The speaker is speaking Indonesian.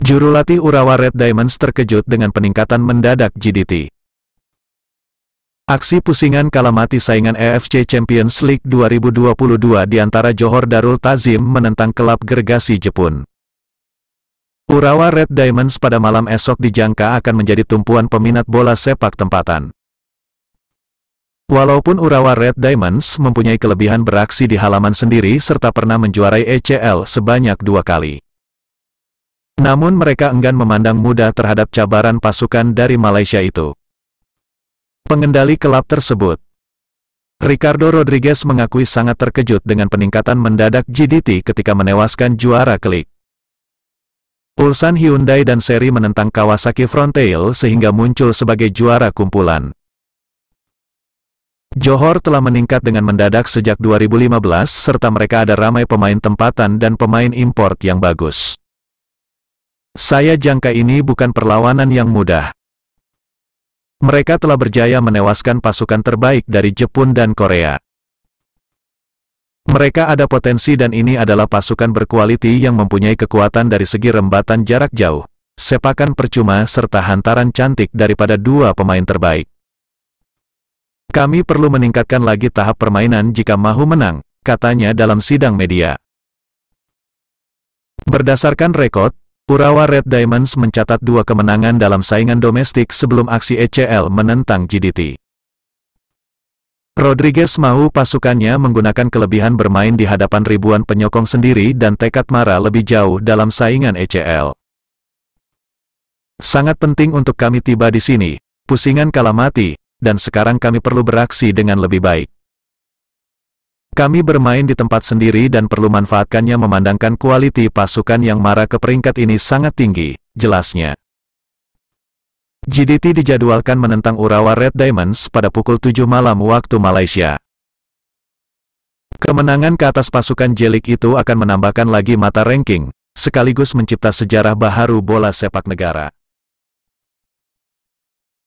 Jurulatih Urawa Red Diamonds terkejut dengan peningkatan mendadak GDT. Aksi pusingan kala mati saingan AFC Champions League 2022 di antara Johor Darul Tazim menentang kelab gergasi Jepun. Urawa Red Diamonds pada malam esok dijangka akan menjadi tumpuan peminat bola sepak tempatan. Walaupun Urawa Red Diamonds mempunyai kelebihan beraksi di halaman sendiri serta pernah menjuarai ECL sebanyak dua kali. Namun mereka enggan memandang mudah terhadap cabaran pasukan dari Malaysia itu. Pengendali kelab tersebut Ricardo Rodriguez mengakui sangat terkejut dengan peningkatan mendadak GDT ketika menewaskan juara klik. Ulsan Hyundai dan seri menentang Kawasaki Frontale sehingga muncul sebagai juara kumpulan. Johor telah meningkat dengan mendadak sejak 2015 serta mereka ada ramai pemain tempatan dan pemain import yang bagus. Saya jangka ini bukan perlawanan yang mudah. Mereka telah berjaya menewaskan pasukan terbaik dari Jepun dan Korea. Mereka ada potensi dan ini adalah pasukan berkualiti yang mempunyai kekuatan dari segi rembatan jarak jauh, sepakan percuma serta hantaran cantik daripada dua pemain terbaik. Kami perlu meningkatkan lagi tahap permainan jika Mahu menang, katanya dalam sidang media. Berdasarkan rekod, Urawa Red Diamonds mencatat dua kemenangan dalam saingan domestik sebelum aksi ECL menentang GDT. Rodriguez mau pasukannya menggunakan kelebihan bermain di hadapan ribuan penyokong sendiri dan tekad Mara lebih jauh dalam saingan ECL. Sangat penting untuk kami tiba di sini, pusingan kalah mati, dan sekarang kami perlu beraksi dengan lebih baik. Kami bermain di tempat sendiri dan perlu manfaatkannya memandangkan kualiti pasukan yang marah ke peringkat ini sangat tinggi, jelasnya. GDT dijadwalkan menentang Urawa Red Diamonds pada pukul 7 malam waktu Malaysia. Kemenangan ke atas pasukan Jelik itu akan menambahkan lagi mata ranking, sekaligus mencipta sejarah baharu bola sepak negara.